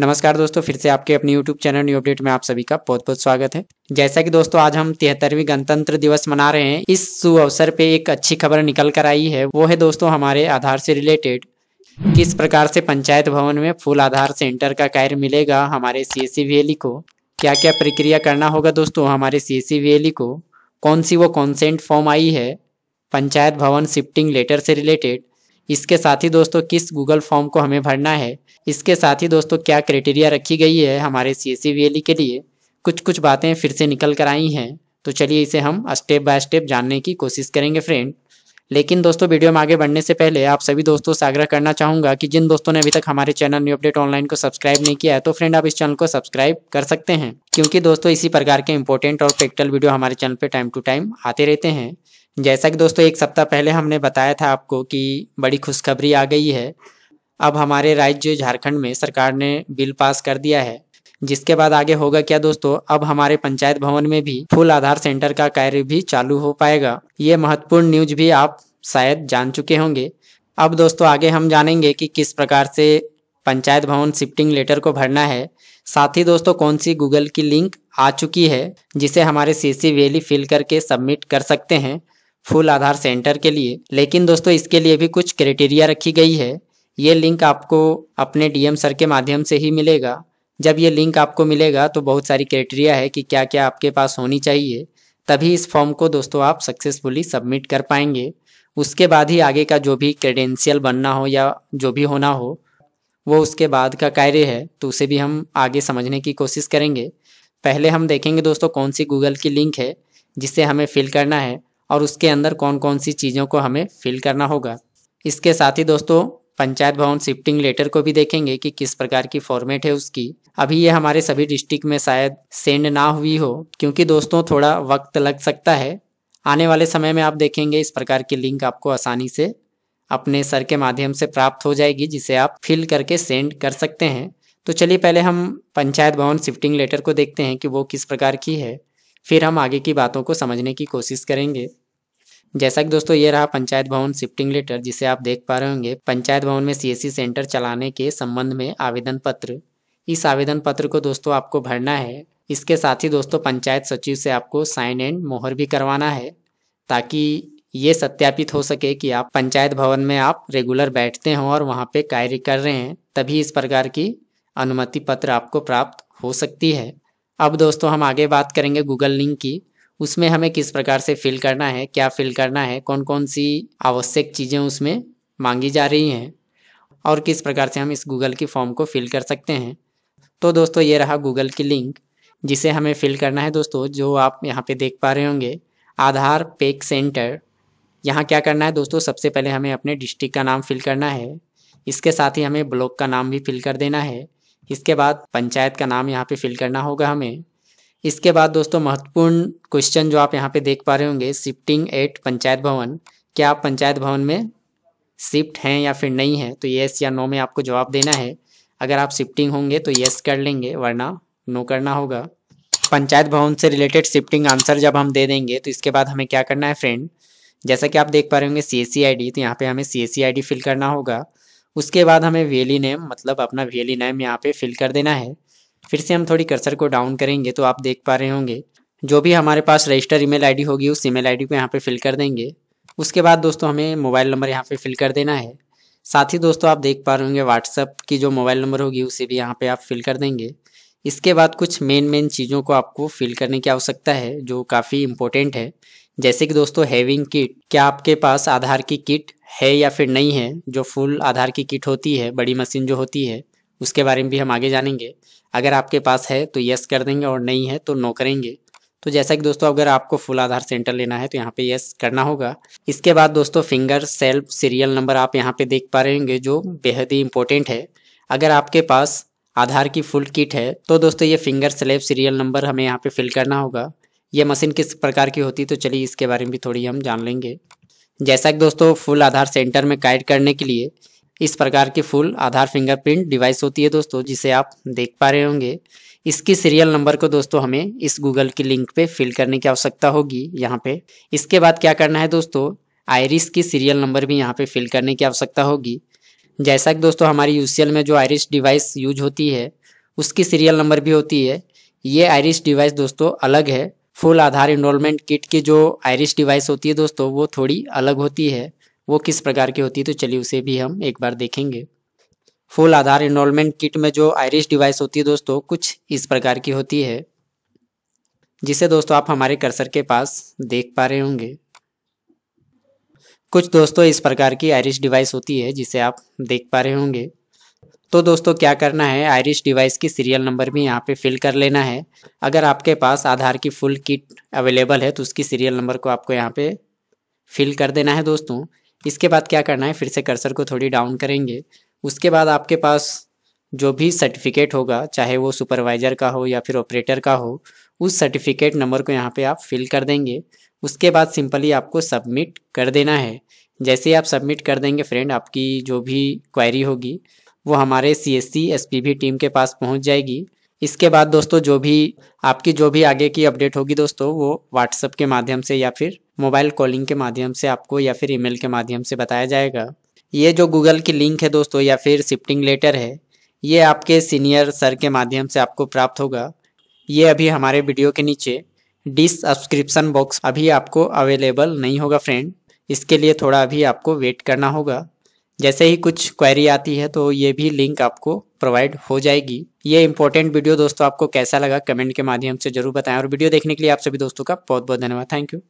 नमस्कार दोस्तों फिर से आपके अपने YouTube चैनल न्यू अपडेट में आप सभी का बहुत बहुत स्वागत है जैसा कि दोस्तों आज हम तिहत्तरवीं गणतंत्र दिवस मना रहे हैं इस सु अवसर पे एक अच्छी खबर निकल कर आई है वो है दोस्तों हमारे आधार से रिलेटेड किस प्रकार से पंचायत भवन में फुल आधार सेंटर का कार्य मिलेगा हमारे सी एस e e को क्या क्या प्रक्रिया करना होगा दोस्तों हमारे सी एस e को कौन सी वो कॉन्सेंट फॉर्म आई है पंचायत भवन शिफ्टिंग लेटर से रिलेटेड इसके साथ ही दोस्तों किस गूगल फॉर्म को हमें भरना है इसके साथ ही दोस्तों क्या क्राइटेरिया रखी गई है हमारे सी एस e e के लिए कुछ कुछ बातें फिर से निकल कर आई हैं तो चलिए इसे हम स्टेप बाय स्टेप जानने की कोशिश करेंगे फ्रेंड लेकिन दोस्तों वीडियो में आगे बढ़ने से पहले आप सभी दोस्तों से आग्रह करना चाहूँगा कि जिन दोस्तों ने अभी तक हमारे चैनल न्यू अपडेट ऑनलाइन को सब्सक्राइब नहीं किया है तो फ्रेंड आप इस चैनल को सब्सक्राइब कर सकते हैं क्योंकि दोस्तों इसी प्रकार के इंपॉर्टेंट और प्रैक्टिकल वीडियो हमारे चैनल पर टाइम टू टाइम आते रहते हैं जैसा कि दोस्तों एक सप्ताह पहले हमने बताया था आपको कि बड़ी खुशखबरी आ गई है अब हमारे राज्य झारखंड में सरकार ने बिल पास कर दिया है जिसके बाद आगे होगा क्या दोस्तों अब हमारे पंचायत भवन में भी फुल आधार सेंटर का कार्य भी चालू हो पाएगा ये महत्वपूर्ण न्यूज भी आप शायद जान चुके होंगे अब दोस्तों आगे हम जानेंगे कि किस प्रकार से पंचायत भवन शिफ्टिंग लेटर को भरना है साथ ही दोस्तों कौन सी गूगल की लिंक आ चुकी है जिसे हमारे सीसी वैली फिल करके सबमिट कर सकते हैं फुल आधार सेंटर के लिए लेकिन दोस्तों इसके लिए भी कुछ क्राइटेरिया रखी गई है ये लिंक आपको अपने डीएम सर के माध्यम से ही मिलेगा जब ये लिंक आपको मिलेगा तो बहुत सारी क्राइटेरिया है कि क्या क्या आपके पास होनी चाहिए तभी इस फॉर्म को दोस्तों आप सक्सेसफुली सबमिट कर पाएंगे उसके बाद ही आगे का जो भी क्रेडेंशियल बनना हो या जो भी होना हो वो उसके बाद का कार्य है तो उसे भी हम आगे समझने की कोशिश करेंगे पहले हम देखेंगे दोस्तों कौन सी गूगल की लिंक है जिसे हमें फिल करना है और उसके अंदर कौन कौन सी चीज़ों को हमें फिल करना होगा इसके साथ ही दोस्तों पंचायत भवन शिफ्टिंग लेटर को भी देखेंगे कि किस प्रकार की फॉर्मेट है उसकी अभी ये हमारे सभी डिस्ट्रिक्ट में शायद सेंड ना हुई हो क्योंकि दोस्तों थोड़ा वक्त लग सकता है आने वाले समय में आप देखेंगे इस प्रकार की लिंक आपको आसानी से अपने सर के माध्यम से प्राप्त हो जाएगी जिसे आप फिल करके सेंड कर सकते हैं तो चलिए पहले हम पंचायत भवन शिफ्टिंग लेटर को देखते हैं कि वो किस प्रकार की है फिर हम आगे की बातों को समझने की कोशिश करेंगे जैसा कि दोस्तों ये रहा पंचायत भवन शिफ्टिंग लेटर जिसे आप देख पा रहे होंगे पंचायत भवन में सीएससी सेंटर e चलाने के संबंध में आवेदन पत्र इस आवेदन पत्र को दोस्तों आपको भरना है इसके साथ ही दोस्तों पंचायत सचिव से आपको साइन एंड मोहर भी करवाना है ताकि ये सत्यापित हो सके कि आप पंचायत भवन में आप रेगुलर बैठते हों और वहाँ पे कार्य कर रहे हैं तभी इस प्रकार की अनुमति पत्र आपको प्राप्त हो सकती है अब दोस्तों हम आगे बात करेंगे गूगल लिंक की उसमें हमें किस प्रकार से फिल करना है क्या फिल करना है कौन कौन सी आवश्यक चीज़ें उसमें मांगी जा रही हैं और किस प्रकार से हम इस गूगल की फॉर्म को फिल कर सकते हैं तो दोस्तों ये रहा गूगल की लिंक जिसे हमें फिल करना है दोस्तों जो आप यहाँ पे देख पा रहे होंगे आधार पेक सेंटर यहाँ क्या करना है दोस्तों सबसे पहले हमें अपने डिस्ट्रिक्ट का नाम फिल करना है इसके साथ ही हमें ब्लॉक का नाम भी फिल कर देना है इसके बाद पंचायत का नाम यहाँ पे फिल करना होगा हमें इसके बाद दोस्तों महत्वपूर्ण क्वेश्चन जो आप यहाँ पे देख पा रहे होंगे शिफ्टिंग एट पंचायत भवन क्या आप पंचायत भवन में शिफ्ट हैं या फिर नहीं है तो येस या नो में आपको जवाब देना है अगर आप शिफ्टिंग होंगे तो येस कर लेंगे वरना नो करना होगा पंचायत भवन से रिलेटेड शिफ्टिंग आंसर जब हम दे देंगे तो इसके बाद हमें क्या करना है फ्रेंड जैसा कि आप देख पा रहे होंगे सी एस सी आई डी तो यहाँ पे हमें C S C I D fill करना होगा उसके बाद हमें वी नेम मतलब अपना वी नेम यहाँ पे फिल कर देना है फिर से हम थोड़ी कर्सर को डाउन करेंगे तो आप देख पा रहे होंगे जो भी हमारे पास रजिस्टर ईमेल आईडी होगी उस ईमेल आईडी को यहाँ पे फिल कर देंगे उसके बाद दोस्तों हमें मोबाइल नंबर यहाँ पे फिल कर देना है साथ ही दोस्तों आप देख पा रहे होंगे व्हाट्सअप की जो मोबाइल नंबर होगी उसे भी यहाँ पे आप फिल कर देंगे इसके बाद कुछ मेन मेन चीज़ों को आपको फिल करने की आवश्यकता है जो काफ़ी इम्पोर्टेंट है जैसे कि दोस्तों हैविंग किट क्या आपके पास आधार की किट है या फिर नहीं है जो फुल आधार की किट होती है बड़ी मशीन जो होती है उसके बारे में भी हम आगे जानेंगे अगर आपके पास है तो यस कर देंगे और नहीं है तो नो करेंगे तो जैसा कि दोस्तों अगर आपको फुल आधार सेंटर लेना है तो यहाँ पे यस करना होगा इसके बाद दोस्तों फिंगर सेल्फ सीरियल नंबर आप यहाँ पे देख पा रहे होंगे जो बेहद ही इंपॉर्टेंट है अगर आपके पास आधार की फुल किट है तो दोस्तों ये फिंगर सेल्फ सीरियल नंबर हमें यहाँ पे फिल करना होगा ये मशीन किस प्रकार की होती तो चलिए इसके बारे में भी थोड़ी हम जान लेंगे जैसा कि दोस्तों फुल आधार सेंटर में गाइड करने के लिए इस प्रकार की फुल आधार फिंगरप्रिंट डिवाइस होती है दोस्तों जिसे आप देख पा रहे होंगे इसकी सीरियल नंबर को दोस्तों हमें इस गूगल की लिंक पे फिल करने की आवश्यकता होगी यहाँ पे इसके बाद क्या करना है दोस्तों आयरिस की सीरियल नंबर भी यहाँ पे फिल करने की आवश्यकता होगी जैसा कि दोस्तों हमारी यूसीएल में जो आयरिस डिवाइस यूज होती है उसकी सीरियल नंबर भी होती है ये आयरिस डिवाइस दोस्तों अलग है फुल आधार इनरोलमेंट किट की जो आयरिस डिवाइस होती है दोस्तों वो थोड़ी अलग होती है वो किस प्रकार की होती है तो चलिए उसे भी हम एक बार देखेंगे फुल आधार इनरोलमेंट किट में जो आयरिश डिवाइस होती है दोस्तों कुछ इस प्रकार की होती है जिसे दोस्तों आप हमारे कर्सर के पास देख पा रहे होंगे कुछ दोस्तों इस प्रकार की आयरिश डिवाइस होती है जिसे आप देख पा रहे होंगे तो दोस्तों क्या करना है आयरिश डिवाइस की सीरियल नंबर भी यहाँ पे फिल कर लेना है अगर आपके पास आधार की फुल किट अवेलेबल है तो उसकी सीरियल नंबर को आपको यहाँ पे फिल कर देना है दोस्तों इसके बाद क्या करना है फिर से कर्सर को थोड़ी डाउन करेंगे उसके बाद आपके पास जो भी सर्टिफिकेट होगा चाहे वो सुपरवाइज़र का हो या फिर ऑपरेटर का हो उस सर्टिफिकेट नंबर को यहाँ पे आप फिल कर देंगे उसके बाद सिंपली आपको सबमिट कर देना है जैसे ही आप सबमिट कर देंगे फ्रेंड आपकी जो भी क्वायरी होगी वो हमारे सी एस सी टीम के पास पहुँच जाएगी इसके बाद दोस्तों जो भी आपकी जो भी आगे की अपडेट होगी दोस्तों वो व्हाट्सअप के माध्यम से या फिर मोबाइल कॉलिंग के माध्यम से आपको या फिर ईमेल के माध्यम से बताया जाएगा ये जो गूगल की लिंक है दोस्तों या फिर शिफ्टिंग लेटर है ये आपके सीनियर सर के माध्यम से आपको प्राप्त होगा ये अभी हमारे वीडियो के नीचे डिस सब्सक्रिप्शन बॉक्स अभी आपको अवेलेबल नहीं होगा फ्रेंड इसके लिए थोड़ा अभी आपको वेट करना होगा जैसे ही कुछ क्वेरी आती है तो ये भी लिंक आपको प्रोवाइड हो जाएगी ये इंपॉर्टेंट वीडियो दोस्तों आपको कैसा लगा कमेंट के माध्यम से जरूर बताएं और वीडियो देखने के लिए आप सभी दोस्तों का बहुत बहुत धन्यवाद थैंक यू